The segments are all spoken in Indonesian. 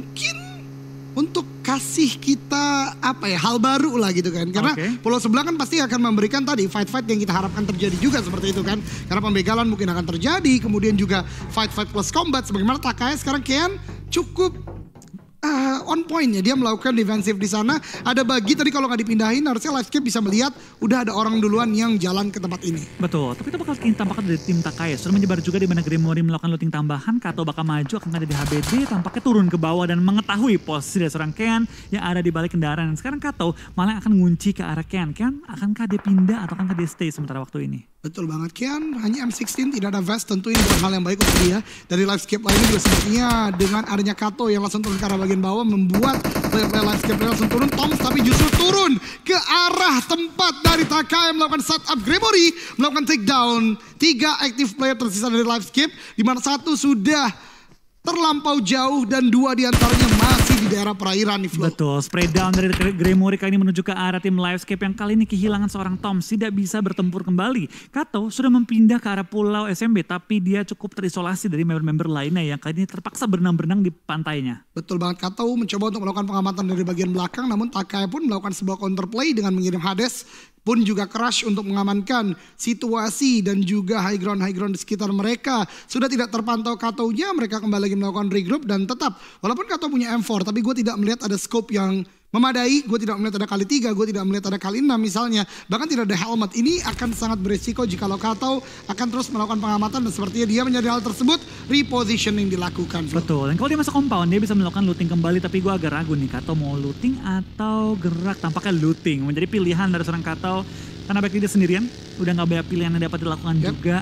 mungkin untuk kasih kita apa ya hal baru lah gitu kan karena okay. pulau sebelah kan pasti akan memberikan tadi fight-fight yang kita harapkan terjadi juga seperti itu kan karena pembegalan mungkin akan terjadi kemudian juga fight-fight plus combat sebagaimana Takaya sekarang kian cukup uh, on point ya. Dia melakukan defensif di sana. Ada bagi tadi kalau nggak dipindahin harusnya skip bisa melihat udah ada orang duluan yang jalan ke tempat ini. Betul, tapi itu bakal tampaknya dari tim Takaya. Sudah menyebar juga di mana Grimori melakukan looting tambahan. Kato bakal maju akan ada di HBD tampaknya turun ke bawah dan mengetahui posisi dari seorang Ken yang ada di balik kendaraan. Dan sekarang Kato malah akan ngunci ke arah Ken. Ken akankah dia pindah atau akankah dia stay sementara waktu ini? Betul banget Kian, hanya M16 tidak ada vest tentu ini bukan hal yang baik untuk dia. Dari livescape lainnya juga sepertinya dengan adanya Kato yang langsung turun ke arah bagian bawah membuat player-player skip langsung turun. Toms tapi justru turun ke arah tempat dari Takai melakukan setup Gregory melakukan take down Tiga active player tersisa dari livescape di mana satu sudah terlampau jauh dan dua diantaranya masih di daerah perairan nih Flo. Betul, spray down dari Grey kali ini menuju ke arah tim Livescape yang kali ini kehilangan seorang Tom tidak bisa bertempur kembali. Kato sudah mempindah ke arah pulau SMB tapi dia cukup terisolasi dari member-member lainnya yang kali ini terpaksa berenang-berenang di pantainya. Betul banget, Kato mencoba untuk melakukan pengamatan dari bagian belakang namun Takai pun melakukan sebuah counterplay dengan mengirim Hades pun juga keras untuk mengamankan situasi dan juga high ground high ground di sekitar mereka sudah tidak terpantau katonya mereka kembali lagi melakukan regroup dan tetap walaupun Kato punya M4 tapi gue tidak melihat ada scope yang Memadai, gue tidak melihat ada kali tiga, gue tidak melihat ada kali enam misalnya. Bahkan tidak ada helmet. Ini akan sangat beresiko jika Lokato akan terus melakukan pengamatan dan sepertinya dia menjadi hal tersebut repositioning dilakukan. Bro. Betul, dan kalau dia masuk compound dia bisa melakukan looting kembali tapi gue agak ragu nih Kato mau looting atau gerak tampaknya looting. Menjadi pilihan dari seorang Kato karena baik dia sendirian, udah gak banyak pilihan yang dapat dilakukan yep. juga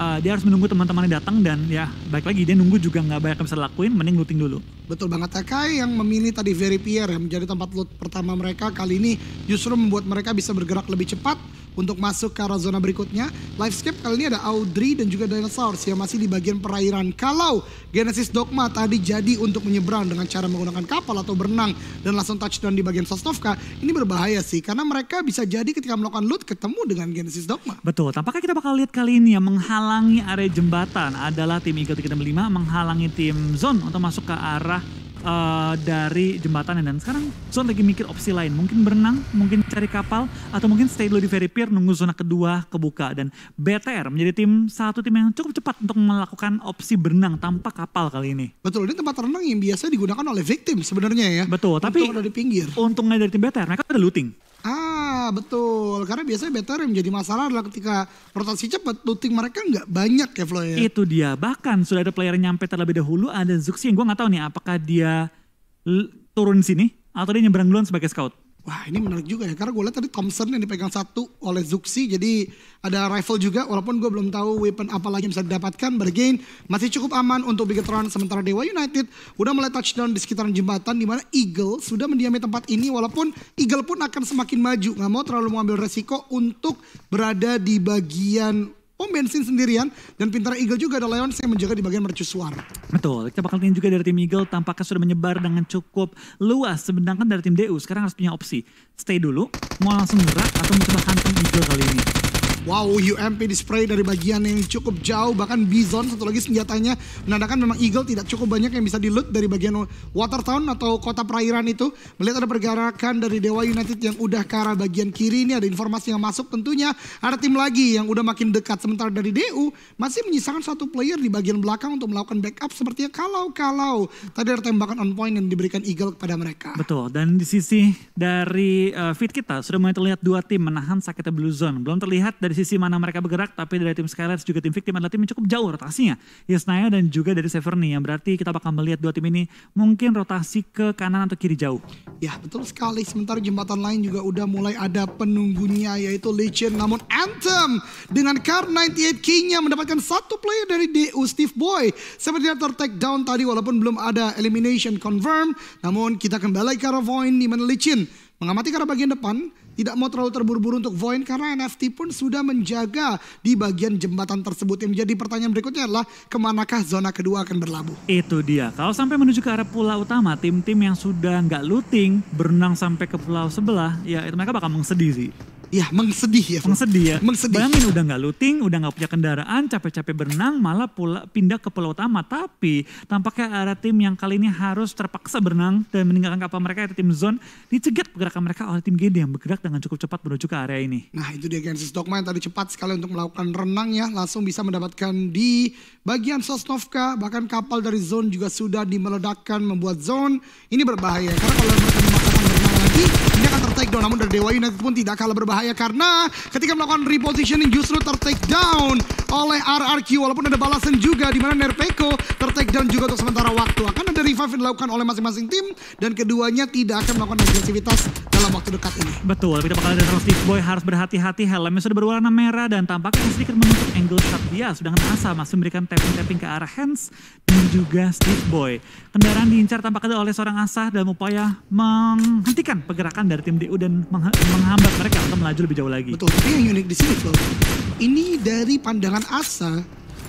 uh, dia harus menunggu teman-temannya datang dan ya baik lagi dia nunggu juga nggak banyak yang bisa lakuin mending looting dulu Betul banget Kai yang memilih tadi Veripier yang menjadi tempat loot pertama mereka kali ini justru membuat mereka bisa bergerak lebih cepat untuk masuk ke arah zona berikutnya. Livescape kali ini ada Audrey dan juga Dinosaurus yang masih di bagian perairan. Kalau Genesis Dogma tadi jadi untuk menyeberang dengan cara menggunakan kapal atau berenang dan langsung touchdown di bagian Sostovka, ini berbahaya sih karena mereka bisa jadi ketika melakukan loot ketemu dengan Genesis Dogma. Betul, tampaknya kita bakal lihat kali ini yang menghalangi area jembatan adalah tim Eagle 365 menghalangi tim Zone untuk masuk ke arah Eh, dari jembatan dan sekarang Zon lagi mikir opsi lain mungkin berenang mungkin cari kapal atau mungkin stay dulu di ferry pier nunggu zona kedua kebuka dan BTR menjadi tim satu tim yang cukup cepat untuk melakukan opsi berenang tanpa kapal kali ini betul ini tempat renang yang biasa digunakan oleh victim sebenarnya ya betul tapi udah dari pinggir untungnya dari tim BTR mereka ada looting Ah betul, karena biasanya better yang menjadi masalah adalah ketika rotasi cepat, looting mereka nggak banyak ya Flo ya. Itu dia, bahkan sudah ada player yang nyampe terlebih dahulu, ada Zuxi yang gue nggak tahu nih apakah dia turun sini atau dia nyebrang duluan sebagai scout. Wah ini menarik juga ya karena gue lihat tadi Thompson yang dipegang satu oleh Zuxi jadi ada rifle juga walaupun gue belum tahu weapon apa lagi yang bisa didapatkan bergain masih cukup aman untuk Bigetron sementara Dewa United udah mulai touchdown di sekitaran jembatan di mana Eagle sudah mendiami tempat ini walaupun Eagle pun akan semakin maju nggak mau terlalu mengambil resiko untuk berada di bagian Pom bensin sendirian dan pintar Eagle juga ada Lions yang menjaga di bagian mercusuar. Betul, kita bakal lihat juga dari tim Eagle tampaknya sudah menyebar dengan cukup luas. Sedangkan dari tim DU sekarang harus punya opsi. Stay dulu, mau langsung gerak atau mencoba hantam Eagle kali ini. Wow, UMP di dari bagian yang cukup jauh. Bahkan Bison satu lagi senjatanya menandakan memang Eagle tidak cukup banyak yang bisa di-loot dari bagian Water Town atau kota perairan itu. Melihat ada pergerakan dari Dewa United yang udah ke arah bagian kiri ini ada informasi yang masuk tentunya. Ada tim lagi yang udah makin dekat. Sementara dari DU masih menyisakan satu player di bagian belakang untuk melakukan backup. Sepertinya kalau-kalau tadi ada tembakan on point yang diberikan Eagle kepada mereka. Betul, dan di sisi dari uh, feed kita sudah mulai terlihat dua tim menahan sakitnya Blue Zone. Belum terlihat dari dari sisi mana mereka bergerak, tapi dari tim Skylights juga tim Victim adalah tim yang cukup jauh rotasinya. Yesnaya dan juga dari Severny, yang berarti kita bakal melihat dua tim ini mungkin rotasi ke kanan atau kiri jauh. Ya betul sekali, sementara jembatan lain juga udah mulai ada penunggunya yaitu Legion. Namun Anthem dengan Car 98 king nya mendapatkan satu player dari DU Steve Boy. Seperti yang tertake down tadi walaupun belum ada elimination confirm. Namun kita kembali ke Ravoin, di mana Legion mengamati ke arah bagian depan tidak mau terlalu terburu-buru untuk voin karena NFT pun sudah menjaga di bagian jembatan tersebut. Yang menjadi pertanyaan berikutnya adalah kemanakah zona kedua akan berlabuh? Itu dia. Kalau sampai menuju ke arah pulau utama, tim-tim yang sudah nggak looting, berenang sampai ke pulau sebelah, ya itu mereka bakal mengsedih sih. Ya, mengsedih ya. Mengsedih ya. mengsedih. Bayangin udah nggak looting, udah nggak punya kendaraan, capek-capek berenang, malah pula, pindah ke pulau utama. Tapi tampaknya ada tim yang kali ini harus terpaksa berenang dan meninggalkan kapal mereka itu tim zone. Dicegat pergerakan mereka oleh tim GD yang bergerak dengan cukup cepat menuju ke area ini. Nah itu dia Genesis Dogma yang tadi cepat sekali untuk melakukan renang ya. Langsung bisa mendapatkan di bagian Sosnovka. Bahkan kapal dari zone juga sudah dimeledakkan membuat zone. Ini berbahaya karena kalau mereka lagi. Ini akan tertake down. Namun dari Dewa United pun tidak kalah berbahaya karena ketika melakukan repositioning justru tertake down oleh RRQ. Walaupun ada balasan juga di mana Nerpeko tertake down juga untuk sementara waktu. Akan ada revive yang dilakukan oleh masing-masing tim dan keduanya tidak akan melakukan agresivitas dalam waktu dekat ini. Betul, kita bakal dari Steve Boy harus berhati-hati. Helmnya sudah berwarna merah dan tampaknya sedikit menutup angle shot dia. Sedangkan Asa masih memberikan tapping-tapping ke arah hands dan juga Steve Boy. Kendaraan diincar tampaknya oleh seorang Asa dalam upaya menghentikan pergerakan dari tim DU dan meng menghambat mereka untuk melaju lebih jauh lagi. Betul, tapi yang unik di sini Flo, ini dari pandangan Asa,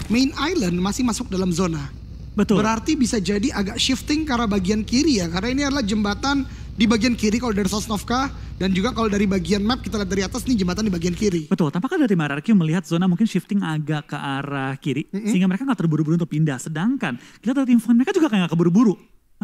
main island masih masuk dalam zona. Betul. Berarti bisa jadi agak shifting ke arah bagian kiri ya, karena ini adalah jembatan di bagian kiri kalau dari Sosnovka dan juga kalau dari bagian map kita lihat dari atas nih jembatan di bagian kiri. Betul, tampaknya dari Mararki melihat zona mungkin shifting agak ke arah kiri mm -hmm. sehingga mereka nggak terburu-buru untuk pindah. Sedangkan kita dari tim mereka juga kayak nggak keburu-buru.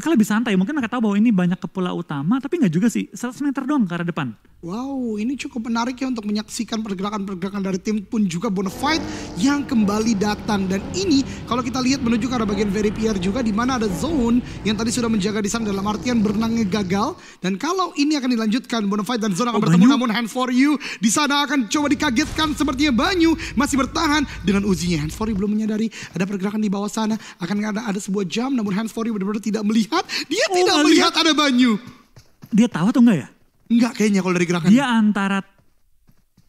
Maka lebih santai, mungkin mereka tahu bahwa ini banyak ke pulau utama, tapi nggak juga sih, 100 meter doang ke arah depan. Wow, ini cukup menarik ya untuk menyaksikan pergerakan-pergerakan dari tim pun juga Bonafide yang kembali datang. Dan ini kalau kita lihat menuju ke arah bagian Very PR juga di mana ada zone yang tadi sudah menjaga di sana dalam artian berenangnya gagal. Dan kalau ini akan dilanjutkan, Bonafide dan zone akan oh, bertemu Banyu. namun hand for you. Di sana akan coba dikagetkan sepertinya Banyu masih bertahan dengan uzinya. Hand for you belum menyadari ada pergerakan di bawah sana. Akan ada, ada sebuah jam namun hand for you benar-benar tidak melihat melihat, dia oh, tidak melihat ada banyu. Dia tahu atau enggak ya? Enggak kayaknya kalau dari gerakan. Dia antara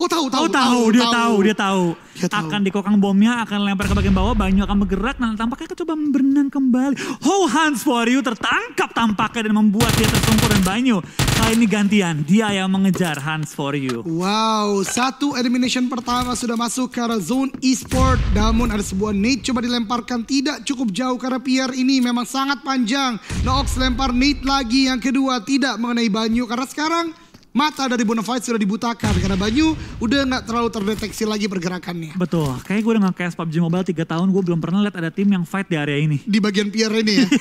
Oh tahu tahu. Oh tahu, tahu dia tahu, tahu dia tahu. Dia tahu. Akan dikokang bomnya, akan lempar ke bagian bawah, banyu akan bergerak, dan tampaknya akan coba berenang kembali. Ho Hans for you tertangkap tampaknya dan membuat dia tersungkur dan banyu. Kali ini gantian, dia yang mengejar Hans for you. Wow, satu elimination pertama sudah masuk ke arah zone e-sport. Namun ada sebuah nade coba dilemparkan tidak cukup jauh karena PR ini memang sangat panjang. Nox lempar nade lagi yang kedua tidak mengenai banyu karena sekarang mata dari Bonafide sudah dibutakan karena Banyu udah nggak terlalu terdeteksi lagi pergerakannya. Betul, kayak gue dengan kayak PUBG Mobile tiga tahun gue belum pernah lihat ada tim yang fight di area ini. Di bagian pier ini ya. Iya.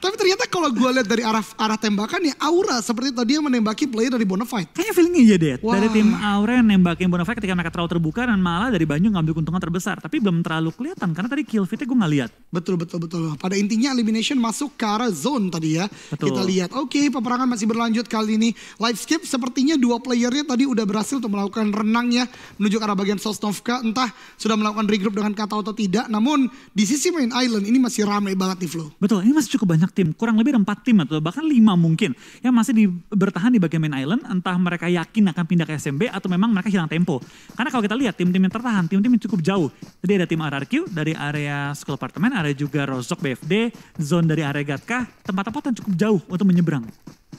Tapi ternyata kalau gue lihat dari arah arah tembakan ya Aura seperti tadi yang menembaki player dari Bonafide. Kayaknya feelingnya aja iya deh. Wow. Dari tim Aura yang nembakin Bonafide ketika mereka terlalu terbuka dan malah dari Banyu ngambil keuntungan terbesar. Tapi belum terlalu kelihatan karena tadi kill fitnya gue nggak lihat. Betul betul betul. Pada intinya elimination masuk ke arah zone tadi ya. Betul. Kita lihat. Oke, okay, peperangan masih berlanjut kali ini. Live skip sepertinya dua playernya tadi udah berhasil untuk melakukan renangnya menuju ke arah bagian Sosnovka. Entah sudah melakukan regroup dengan kata atau tidak. Namun di sisi main island ini masih ramai banget nih Flo. Betul, ini masih cukup banyak tim. Kurang lebih ada 4 tim atau bahkan lima mungkin. Yang masih di, bertahan di bagian main island. Entah mereka yakin akan pindah ke SMB atau memang mereka hilang tempo. Karena kalau kita lihat tim-tim yang tertahan, tim-tim yang cukup jauh. Jadi ada tim RRQ dari area School Apartemen, ada juga Rozok BFD, zone dari area Gatka. tempat-tempat yang cukup jauh untuk menyeberang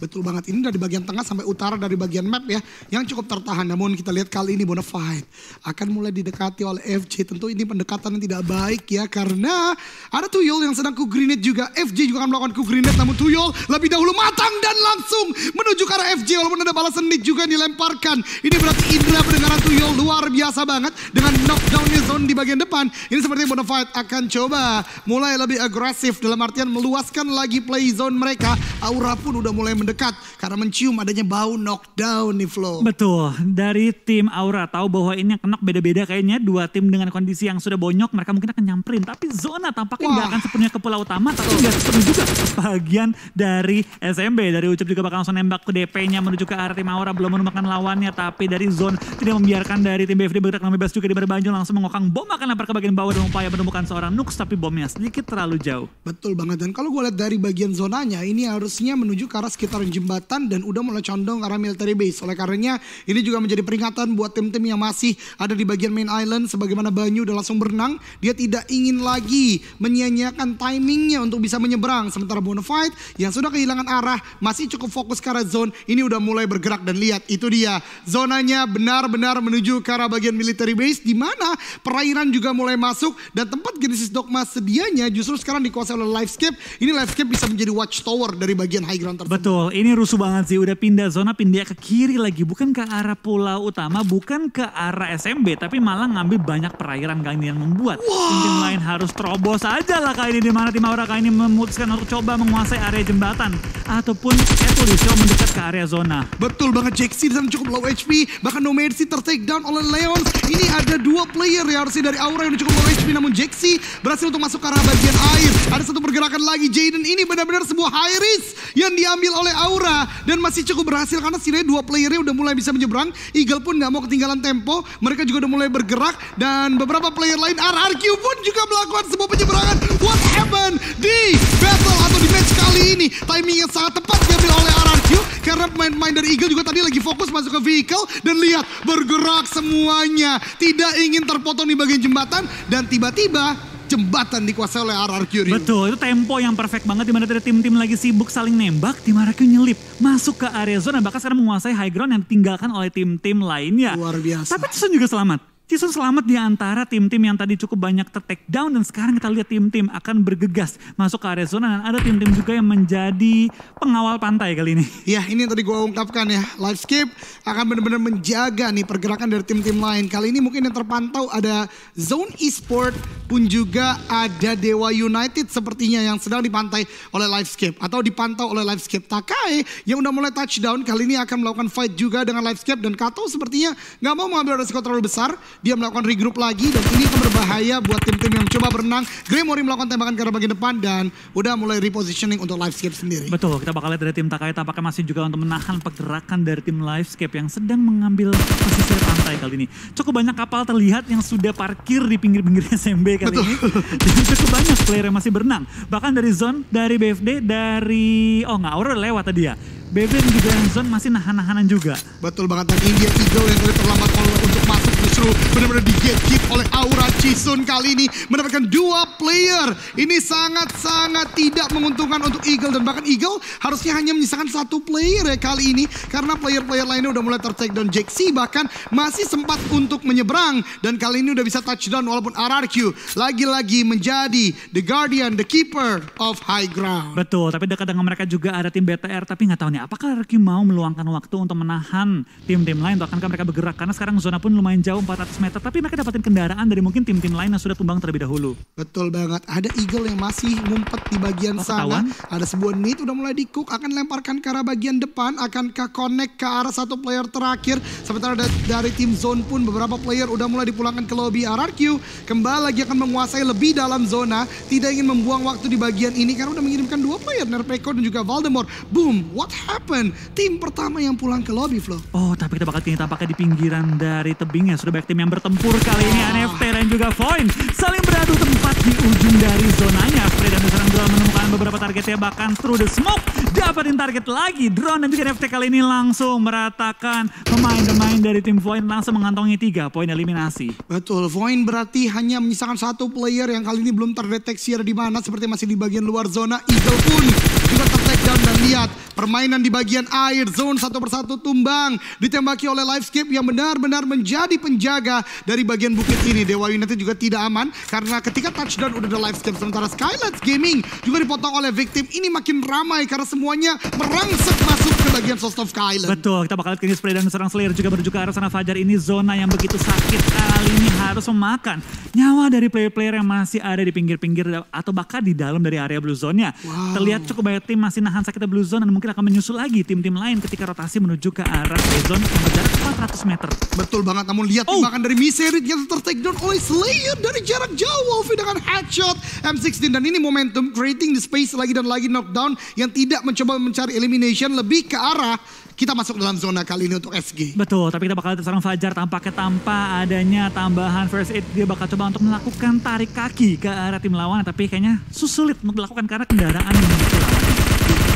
betul banget. Ini dari bagian tengah sampai utara dari bagian map ya, yang cukup tertahan. Namun kita lihat kali ini Bonafide akan mulai didekati oleh FJ. Tentu ini pendekatan yang tidak baik ya, karena ada Tuyul yang sedang kugrenade juga. FJ juga akan melakukan kugrenade, namun Tuyul lebih dahulu matang dan langsung menuju ke arah FJ. Walaupun ada balasan Nick juga dilemparkan. Ini berarti Indra pendengaran Tuyul luar biasa banget dengan knockdownnya zone di bagian depan. Ini seperti Bonafide akan coba mulai lebih agresif dalam artian meluaskan lagi play zone mereka. Aura pun udah mulai mendekat dekat karena mencium adanya bau knockdown nih Flo. Betul. Dari tim Aura tahu bahwa ini yang kena beda-beda kayaknya dua tim dengan kondisi yang sudah bonyok mereka mungkin akan nyamperin tapi zona tampaknya nggak akan sepenuhnya ke pulau utama tapi nggak sepenuh juga bagian dari SMB dari Ucup juga bakal langsung nembak ke DP-nya menuju ke arah tim Aura belum menemukan lawannya tapi dari zone tidak membiarkan dari tim BFD bergerak lebih bebas juga di berbanjung langsung mengokang bom akan lempar ke bagian bawah dan upaya menemukan seorang Nux tapi bomnya sedikit terlalu jauh. Betul banget dan kalau gue lihat dari bagian zonanya ini harusnya menuju ke arah sekitar jembatan dan udah mulai condong arah military base. Oleh karenanya ini juga menjadi peringatan buat tim-tim yang masih ada di bagian main island sebagaimana Banyu udah langsung berenang, dia tidak ingin lagi menyia timingnya untuk bisa menyeberang. Sementara Bonafide yang sudah kehilangan arah masih cukup fokus ke arah zone ini udah mulai bergerak dan lihat itu dia zonanya benar-benar menuju ke arah bagian military base di mana perairan juga mulai masuk dan tempat Genesis Dogma sedianya justru sekarang dikuasai oleh Livescape. Ini Livescape bisa menjadi watchtower dari bagian high ground tersebut. Betul, ini rusuh banget sih. Udah pindah zona, pindah ke kiri lagi. Bukan ke arah pulau utama, bukan ke arah SMB. Tapi malah ngambil banyak perairan kali ini yang membuat. Wow. Tim lain harus terobos aja lah kali ini. Dimana tim Aura kali ini memutuskan untuk coba menguasai area jembatan. Ataupun Etulisio mendekat ke area zona. Betul banget, Jaxi dan cukup low HP. Bahkan No Mercy tertake down oleh Leon. Ini ada dua player ya harusnya dari Aura yang cukup low HP. Namun Jaxi berhasil untuk masuk ke arah bagian air. Ada satu pergerakan lagi. Jaden ini benar-benar sebuah high risk yang diambil oleh oleh Aura dan masih cukup berhasil karena sini dua playernya udah mulai bisa menyeberang. Eagle pun nggak mau ketinggalan tempo, mereka juga udah mulai bergerak dan beberapa player lain RRQ pun juga melakukan sebuah penyeberangan. What happened di battle atau di match kali ini? Timingnya sangat tepat diambil oleh RRQ karena pemain-pemain dari Eagle juga tadi lagi fokus masuk ke vehicle dan lihat bergerak semuanya. Tidak ingin terpotong di bagian jembatan dan tiba-tiba jembatan dikuasai oleh RRQ Ryu. Betul, itu tempo yang perfect banget dimana dari tim-tim lagi sibuk saling nembak, tim RRQ nyelip masuk ke area zona bahkan sekarang menguasai high ground yang ditinggalkan oleh tim-tim lainnya. Luar biasa. Tapi Tsun juga selamat. Yesus selamat di antara tim-tim yang tadi cukup banyak tertake down dan sekarang kita lihat tim-tim akan bergegas masuk ke area zona dan ada tim-tim juga yang menjadi pengawal pantai kali ini. Ya ini yang tadi gue ungkapkan ya, Livescape akan benar-benar menjaga nih pergerakan dari tim-tim lain. Kali ini mungkin yang terpantau ada Zone Esport pun juga ada Dewa United sepertinya yang sedang dipantai oleh Livescape atau dipantau oleh Livescape. Takai yang udah mulai touchdown kali ini akan melakukan fight juga dengan Livescape dan Kato sepertinya nggak mau mengambil resiko terlalu besar dia melakukan regroup lagi dan ini akan berbahaya buat tim-tim yang coba berenang. Grimori melakukan tembakan ke arah bagian depan dan udah mulai repositioning untuk Livescape sendiri. Betul, kita bakal lihat dari tim Takai tampaknya masih juga untuk menahan pergerakan dari tim Livescape yang sedang mengambil pesisir pantai kali ini. Cukup banyak kapal terlihat yang sudah parkir di pinggir-pinggir SMB kali Betul. ini. Dan cukup banyak player yang masih berenang. Bahkan dari Zone, dari BFD, dari... Oh nggak, Aurora lewat tadi ya. dan juga yang zone masih nahan-nahanan juga. Betul banget dan India Eagle yang terlambat untuk masuk benar-benar di gatekeep oleh Aura Chisun kali ini mendapatkan dua player. Ini sangat-sangat tidak menguntungkan untuk Eagle dan bahkan Eagle harusnya hanya menyisakan satu player ya kali ini karena player-player lainnya udah mulai tercek dan Jaxi bahkan masih sempat untuk menyeberang dan kali ini udah bisa touchdown walaupun RRQ lagi-lagi menjadi the guardian, the keeper of high ground. Betul, tapi dekat dengan mereka juga ada tim BTR tapi nggak tahu nih apakah RRQ mau meluangkan waktu untuk menahan tim-tim lain atau akankah mereka bergerak karena sekarang zona pun lumayan jauh 400 meter, tapi mereka dapatin kendaraan dari mungkin tim-tim lain yang sudah tumbang terlebih dahulu. Betul banget. Ada Eagle yang masih ngumpet di bagian oh, sana. Ada sebuah nit udah mulai dikuk, akan lemparkan ke arah bagian depan, akan ke connect ke arah satu player terakhir. Sementara dari tim zone pun beberapa player udah mulai dipulangkan ke lobby RRQ. Kembali lagi akan menguasai lebih dalam zona. Tidak ingin membuang waktu di bagian ini karena udah mengirimkan dua player, Nerpeko dan juga voldemort Boom, what happened? Tim pertama yang pulang ke lobby, Flo. Oh, tapi kita bakal kini tampaknya di pinggiran dari tebingnya. Sudah banyak tim yang bertempur kali ini NFT dan juga Voin saling beradu tempat di ujung dari zonanya. Freda dan Serang Drone menemukan beberapa targetnya bahkan through the smoke dapatin target lagi. Drone dan juga NFT kali ini langsung meratakan pemain-pemain dari tim Voin langsung mengantongi tiga poin eliminasi. Betul, Voin berarti hanya menyisakan satu player yang kali ini belum terdeteksi ada di mana seperti masih di bagian luar zona. Eagle pun juga terdeteksi dan lihat Permainan di bagian air, zone satu persatu tumbang. Ditembaki oleh Livescape yang benar-benar menjadi penjaga dari bagian bukit ini. Dewa United juga tidak aman karena ketika touchdown udah ada Livescape. Sementara Skylights Gaming juga dipotong oleh Victim. Ini makin ramai karena semuanya merangsek masuk ke bagian of Skylands. Betul, kita bakal lihat King Spray dan Serang Slayer juga berjuka arah sana Fajar. Ini zona yang begitu sakit kali ini harus memakan nyawa dari player-player yang masih ada di pinggir-pinggir atau bahkan di dalam dari area blue zone-nya. Wow. Terlihat cukup banyak tim masih nahan sakitnya blue zone dan mungkin akan menyusul lagi tim-tim lain ketika rotasi menuju ke arah Rezon yang berjarak 400 meter. Betul banget, namun lihat oh. timbakan dari Misery yang tertakedown oleh Slayer dari jarak jauh. Wolfie dengan headshot M16 dan ini momentum creating the space lagi dan lagi knockdown yang tidak mencoba mencari elimination lebih ke arah kita masuk dalam zona kali ini untuk SG. Betul, tapi kita bakal terserang Fajar tampaknya tanpa adanya tambahan first aid. Dia bakal coba untuk melakukan tarik kaki ke arah tim lawan. Tapi kayaknya susulit untuk melakukan karena kendaraan yang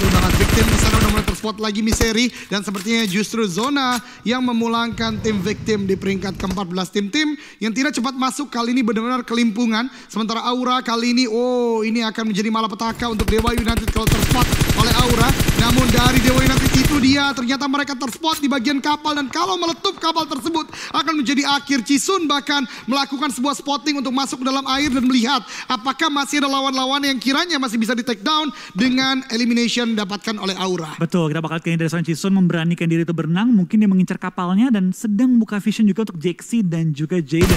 Berhasil banget victim di sana udah mulai terspot lagi misery dan sepertinya justru Zona yang memulangkan tim Victim di peringkat ke-14 tim-tim yang tidak cepat masuk kali ini benar-benar kelimpungan sementara Aura kali ini oh ini akan menjadi malapetaka untuk Dewa United kalau terspot oleh Aura namun dari Dewa United itu dia ternyata mereka terspot di bagian kapal dan kalau meletup kapal tersebut akan menjadi akhir Cisun bahkan melakukan sebuah spotting untuk masuk ke dalam air dan melihat apakah masih ada lawan-lawan yang kiranya masih bisa di take down dengan elimination dapatkan oleh aura. Betul, kita bakal kayaknya dari Son Chisun memberanikan diri untuk berenang, mungkin dia mengincar kapalnya dan sedang buka vision juga untuk Jaxi dan juga Jaden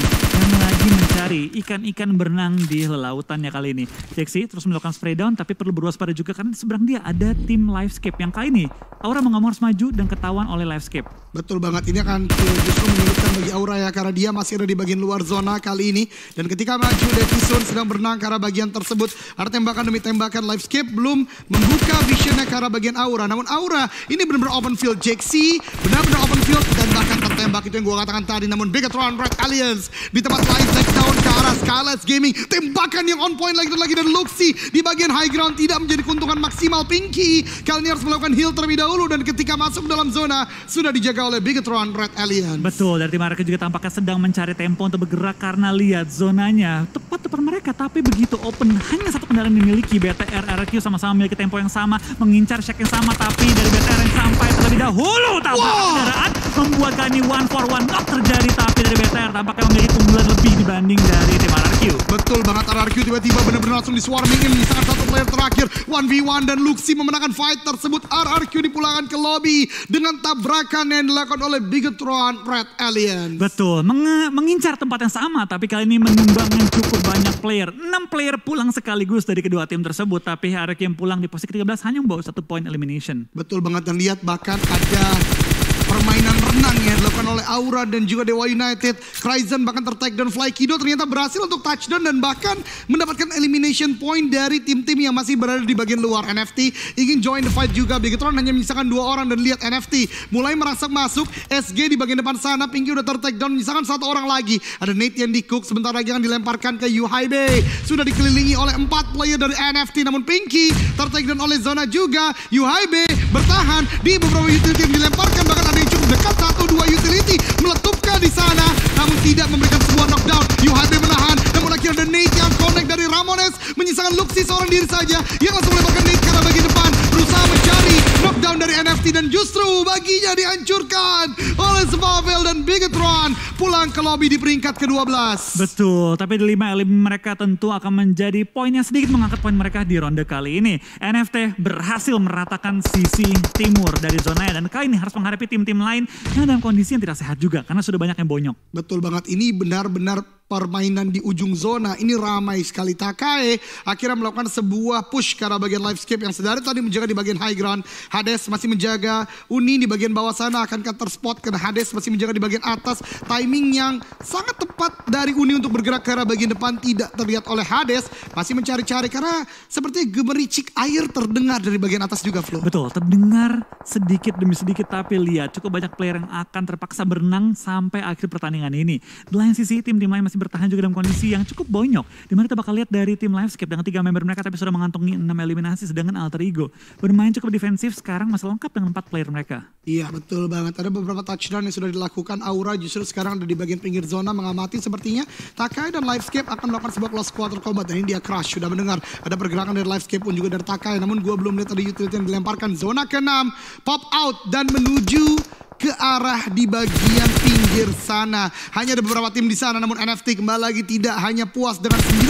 yang lagi mencari ikan-ikan berenang di lautannya kali ini. Jaxi terus melakukan spray down tapi perlu berwaspada juga karena seberang dia ada tim Livescape yang kali ini Aura mengamuk harus maju dan ketahuan oleh Livescape. Betul banget, ini akan justru menyulitkan bagi Aura ya karena dia masih ada di bagian luar zona kali ini dan ketika maju Devisun sedang berenang karena bagian tersebut ada tembakan demi tembakan Livescape belum membuka vision motionnya ke arah bagian Aura. Namun Aura ini benar-benar open field Jaxi, benar-benar open field dan bahkan tertembak itu yang gue katakan tadi. Namun Bigatron Red Alliance di tempat lain take down ke arah Skyless Gaming. Tembakan yang on point lagi dan lagi dan Luxi di bagian high ground tidak menjadi keuntungan maksimal Pinky. Kali ini harus melakukan heal terlebih dahulu dan ketika masuk dalam zona sudah dijaga oleh Bigatron Red Alliance. Betul, dari tim Arca juga tampaknya sedang mencari tempo untuk bergerak karena lihat zonanya tepat depan mereka tapi begitu open hanya satu kendaraan yang dimiliki BTR RQ sama-sama memiliki tempo yang sama mengincar Shaq yang sama tapi dari BTR yang sampai terlebih dahulu tabrak wow. kendaraan membuat kali one for one not terjadi tapi dari BTR tampaknya memiliki unggulan lebih dibanding dari tim Arab. RRQ. Betul banget RRQ tiba-tiba benar-benar langsung diswarmingin Ini saat satu player terakhir 1v1 dan Luxi memenangkan fight tersebut. RRQ dipulangkan ke lobby dengan tabrakan yang dilakukan oleh Bigetron Red Alien. Betul, Meng mengincar tempat yang sama tapi kali ini menyumbangkan cukup banyak player. 6 player pulang sekaligus dari kedua tim tersebut tapi RRQ yang pulang di posisi 13 hanya membawa satu point elimination. Betul banget dan lihat bahkan ada permainan renang yang dilakukan Aura dan juga Dewa United. Kryzen bahkan tertag dan Fly Kido ternyata berhasil untuk touchdown dan bahkan mendapatkan elimination point dari tim-tim yang masih berada di bagian luar. NFT ingin join the fight juga. Bigetron hanya menyisakan dua orang dan lihat NFT mulai merasa masuk. SG di bagian depan sana Pinky udah tertag down menyisakan satu orang lagi. Ada Nate yang dikuk, cook sebentar lagi akan dilemparkan ke Yuhaibe. Sudah dikelilingi oleh empat player dari NFT namun Pinky tertag down oleh Zona juga. Yuhaibe bertahan di beberapa utility yang dilemparkan bahkan ada yang dekat satu dua utility meletupkan di sana namun tidak memberikan sebuah knockdown. UHB menahan terakhir dan Nate yang connect dari Ramones menyisakan Luxi seorang diri saja yang langsung melemparkan Nate karena bagi depan berusaha mencari knockdown dari NFT dan justru baginya dihancurkan oleh Smavel dan Bigetron pulang ke lobby di peringkat ke-12. Betul, tapi di lima elim mereka tentu akan menjadi poin yang sedikit mengangkat poin mereka di ronde kali ini. NFT berhasil meratakan sisi timur dari zona e dan kali ini harus menghadapi tim-tim lain yang dalam kondisi yang tidak sehat juga karena sudah banyak yang bonyok. Betul banget, ini benar-benar permainan di ujung zona nah ini ramai sekali. Takae akhirnya melakukan sebuah push ke arah bagian Livescape yang sedari tadi menjaga di bagian high ground. Hades masih menjaga Uni di bagian bawah sana akan counter spot karena Hades masih menjaga di bagian atas. Timing yang sangat tepat dari Uni untuk bergerak ke arah bagian depan tidak terlihat oleh Hades. Masih mencari-cari karena seperti gemericik air terdengar dari bagian atas juga Flo. Betul, terdengar sedikit demi sedikit tapi lihat cukup banyak player yang akan terpaksa berenang sampai akhir pertandingan ini. Di lain sisi tim-tim lain masih bertahan juga dalam kondisi yang cukup cukup bonyok. Dimana kita bakal lihat dari tim Livescape dengan tiga member mereka tapi sudah mengantongi enam eliminasi sedangkan Alter Ego bermain cukup defensif sekarang masih lengkap dengan empat player mereka. Iya betul banget. Ada beberapa touchdown yang sudah dilakukan. Aura justru sekarang ada di bagian pinggir zona mengamati sepertinya Takai dan Livescape akan melakukan sebuah close quarter combat dan ini dia crush sudah mendengar ada pergerakan dari Livescape pun juga dari Takai namun gue belum lihat ada utility yang dilemparkan zona ke-6 pop out dan menuju ke arah di bagian pinggir sana. Hanya ada beberapa tim di sana namun NFT kembali lagi tidak hanya puas dengan 9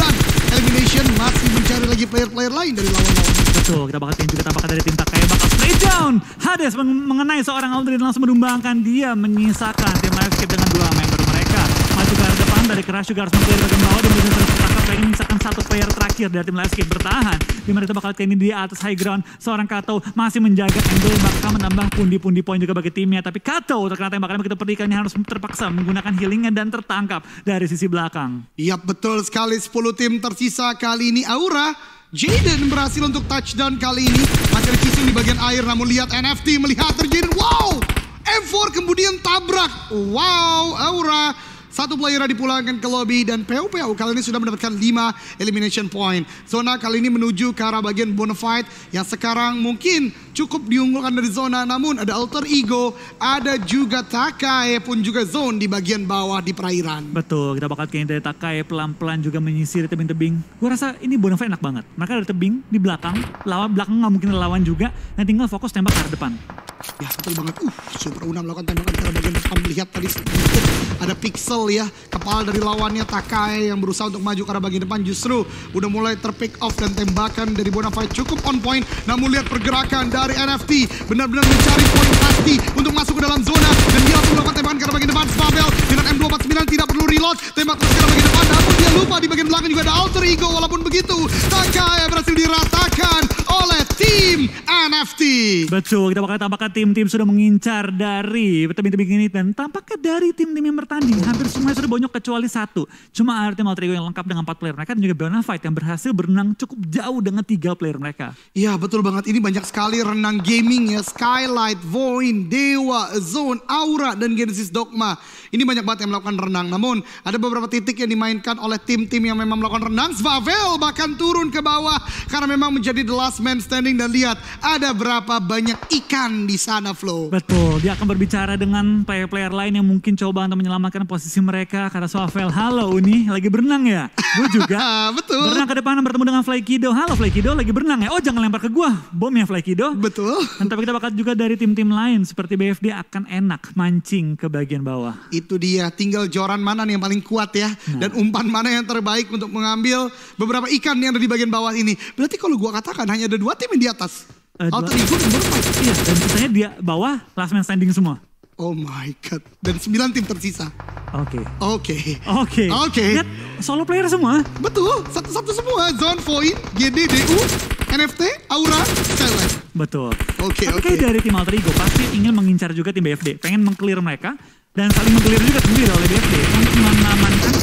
elimination masih mencari lagi player-player lain dari lawan-lawan. Betul, kita bakal juga tampaknya dari tim tak Takaya bakal play down. Hades meng mengenai seorang Aldrin langsung menumbangkan dia menyisakan tim Livescape dengan dua member mereka. Maju ke arah depan dari Crash juga harus mengkiri bagian bawah dan terus terakhir dari tim Livescape bertahan. Dimana kita bakal ini di atas high ground. Seorang Kato masih menjaga angle bakal menambah pundi-pundi poin juga bagi timnya. Tapi Kato terkena tembakan begitu Ini harus terpaksa menggunakan healingnya dan tertangkap dari sisi belakang. Iya betul sekali 10 tim tersisa kali ini Aura Jaden berhasil untuk touchdown kali ini. Masih ada kissing di bagian air namun lihat NFT melihat terjadi. Wow! M4 kemudian tabrak. Wow, Aura satu player dipulangkan ke lobby dan PUPU kali ini sudah mendapatkan 5 elimination point. Zona kali ini menuju ke arah bagian Bonafide yang sekarang mungkin cukup diunggulkan dari zona namun ada alter ego, ada juga Takai pun juga zone di bagian bawah di perairan. Betul, kita bakal kayaknya dari Takai pelan-pelan juga menyisir tebing-tebing. Gue rasa ini Bonafide enak banget. Mereka ada tebing di belakang, lawan belakang nggak mungkin lawan juga. nanti tinggal fokus tembak ke arah depan. Ya fatal banget. Uh, Super Una melakukan tembakan ke bagian depan. Melihat tadi sedikit ada pixel ya. Kepala dari lawannya Takai yang berusaha untuk maju ke arah bagian depan justru udah mulai terpick off dan tembakan dari Bonafide cukup on point. Namun lihat pergerakan dari NFT benar-benar mencari poin pasti untuk masuk ke dalam zona dan dia pun melakukan tembakan ke arah bagian depan. Fabel dengan M249 tidak perlu reload. Tembak terus ke arah bagian depan namun dia lupa di bagian belakang juga ada alter ego walaupun begitu Takai berhasil diratakan oleh tim NFT. Betul, kita bakal tambahkan tim-tim sudah mengincar dari tim-tim ini dan tampaknya dari tim-tim yang bertanding hampir semua sudah bonyok kecuali satu. Cuma ada tim yang lengkap dengan empat player mereka dan juga fight yang berhasil berenang cukup jauh dengan tiga player mereka. Iya betul banget ini banyak sekali renang gaming ya. Skylight, Void, Dewa, Zone, Aura dan Genesis Dogma. Ini banyak banget yang melakukan renang. Namun ada beberapa titik yang dimainkan oleh tim-tim yang memang melakukan renang. Svavel bahkan turun ke bawah karena memang menjadi the last man standing dan lihat ada berapa banyak ikan di sana Flo. Betul, dia akan berbicara dengan player-player lain yang mungkin coba untuk menyelamatkan posisi mereka. Kata Soafel, halo Uni, lagi berenang ya? Gue juga. Ah, betul. Berenang ke depan bertemu dengan Flykido. Halo Flykido, lagi berenang ya? Oh jangan lempar ke gue, bom ya Flykido. Betul. Dan tapi kita bakal juga dari tim-tim lain seperti BFD akan enak mancing ke bagian bawah. Itu dia, tinggal joran mana nih yang paling kuat ya. Nah. Dan umpan mana yang terbaik untuk mengambil beberapa ikan yang ada di bagian bawah ini. Berarti kalau gue katakan hanya ada dua tim yang di atas. Uh, Alter Ego dan Berfight. Iya, dan sisanya dia bawah last man standing semua. Oh my god. Dan 9 tim tersisa. Oke. Okay. Oke. Okay. Oke. Okay. Oke. Solo player semua. Betul. Satu-satu semua. Zone Void, GDDU, NFT, Aura, Skyline. Betul. Oke, okay, oke. Okay. dari tim Alter Ego pasti ingin mengincar juga tim BFD. Pengen mengclear mereka dan saling mengclear juga sendiri oleh BFD. Untuk menamankan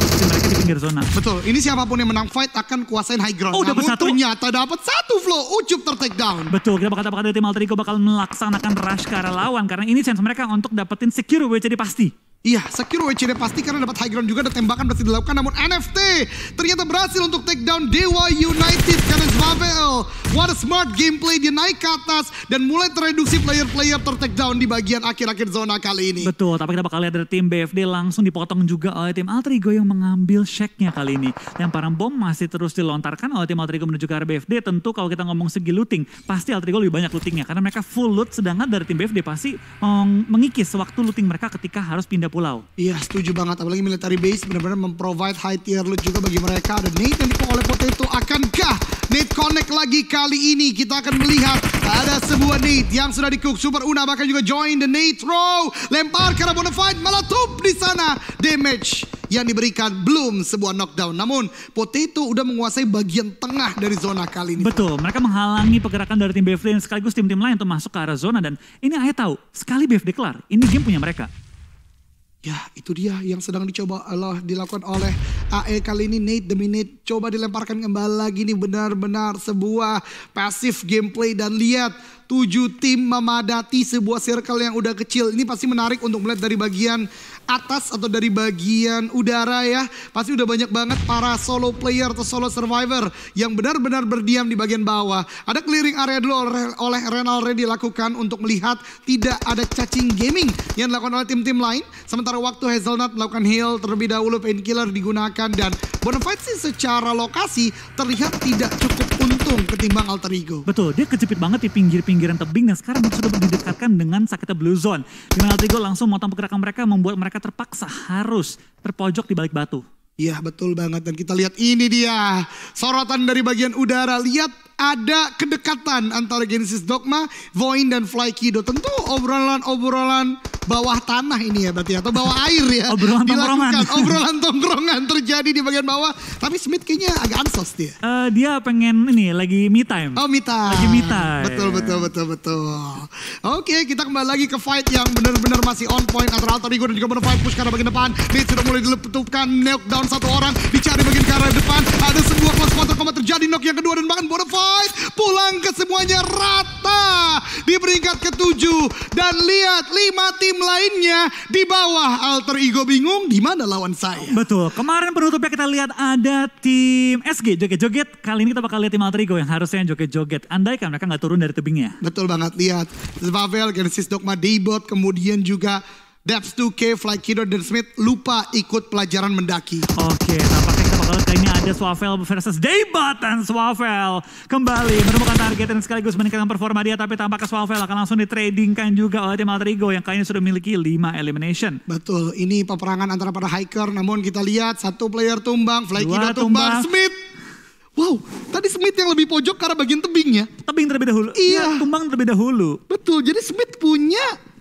pinggir zona. Betul. Ini siapapun yang menang fight akan kuasain high ground. Oh, Namun satu. ternyata dapat satu flow. Ucup tertakedown. Betul. Kita bakal katakan dari tim Alterico bakal melaksanakan rush ke arah lawan. Karena ini chance mereka untuk dapetin secure WC jadi pasti. Iya, Sekiro WCD pasti karena dapat high ground juga dan tembakan berhasil dilakukan. Namun NFT ternyata berhasil untuk take down Dewa United karena Zvavel. What a smart gameplay, dia naik ke atas dan mulai tereduksi player-player ter down di bagian akhir-akhir zona kali ini. Betul, tapi kita bakal lihat dari tim BFD langsung dipotong juga oleh tim Altrigo yang mengambil shake-nya kali ini. Yang para bom masih terus dilontarkan oleh tim Altrigo menuju ke arah BFD. Tentu kalau kita ngomong segi looting, pasti Altrigo lebih banyak lootingnya karena mereka full loot sedangkan dari tim BFD pasti mengikis waktu looting mereka ketika harus pindah pulau. Iya, setuju banget. Apalagi military base benar-benar memprovide high tier loot juga bagi mereka. Ada Nate yang dipukul oleh Potato. Akankah Nate connect lagi kali ini? Kita akan melihat ada sebuah Nate yang sudah dikuk. Super Una bahkan juga join the Nate row. Lempar karena Bonafide meletup di sana. Damage yang diberikan belum sebuah knockdown. Namun Potato udah menguasai bagian tengah dari zona kali ini. Betul, mereka menghalangi pergerakan dari tim Beverly sekaligus tim-tim lain untuk masuk ke arah zona dan ini ayah tahu sekali Bev deklar ini game punya mereka. Ya, itu dia yang sedang dicoba Allah dilakukan oleh AE kali ini Nate demi Nate coba dilemparkan kembali lagi ini benar-benar sebuah pasif gameplay dan lihat tujuh tim memadati sebuah circle yang udah kecil. Ini pasti menarik untuk melihat dari bagian atas atau dari bagian udara ya. Pasti udah banyak banget para solo player atau solo survivor yang benar-benar berdiam di bagian bawah. Ada clearing area dulu oleh Renal Ready dilakukan untuk melihat tidak ada cacing gaming yang dilakukan oleh tim-tim lain. Sementara waktu Hazelnut melakukan heal terlebih dahulu painkiller digunakan dan Bonafide sih secara lokasi terlihat tidak cukup untung ketimbang alter ego. Betul, dia kejepit banget di pinggir-pinggiran tebing dan sekarang sudah didekatkan dengan sakitnya blue zone. Di mana alter ego langsung motong pergerakan mereka membuat mereka terpaksa harus terpojok di balik batu. Iya betul banget dan kita lihat ini dia sorotan dari bagian udara. Lihat ada kedekatan antara Genesis Dogma, Voin dan Flykido. Tentu obrolan-obrolan bawah tanah ini ya berarti atau bawah air ya. obrolan tongkrongan. Obrolan tongkrongan terjadi di bagian bawah. Tapi Smith kayaknya agak ansos dia. Uh, dia pengen ini lagi me time. Oh me time. Lagi me time. Betul betul betul betul. Oke okay, kita kembali lagi ke fight yang benar-benar masih on point antara Alter Ego dan juga fight push karena bagian depan. Blade sudah mulai diletupkan knockdown satu orang dicari bagian ke arah depan. Ada sebuah close quarter combat terjadi knock yang kedua dan bahkan Bonafide pulang ke semuanya rata di peringkat ketujuh dan lihat lima tim lainnya di bawah alter ego bingung di mana lawan saya. Betul. Kemarin penutupnya kita lihat ada tim SG joget-joget. Kali ini kita bakal lihat tim alter ego yang harusnya joget-joget. Andai kan mereka nggak turun dari tebingnya. Betul banget lihat. Zvavel, Genesis Dogma, Daybot, kemudian juga Depths 2K, Fly Kidder, dan Smith lupa ikut pelajaran mendaki. Oke, okay, tampaknya kalau kali ada Swavel versus Debat dan Swavel kembali menemukan target dan sekaligus meningkatkan performa dia. Tapi tampaknya Swavel akan langsung ditradingkan juga oleh tim Alter yang kali sudah memiliki 5 elimination. Betul, ini peperangan antara para hiker. Namun kita lihat satu player tumbang, Flaky tumbang, tumbang, Smith Wow, tadi Smith yang lebih pojok karena bagian tebingnya. Tebing terlebih dahulu. Iya. Ya, tumbang terlebih dahulu. Betul, jadi Smith punya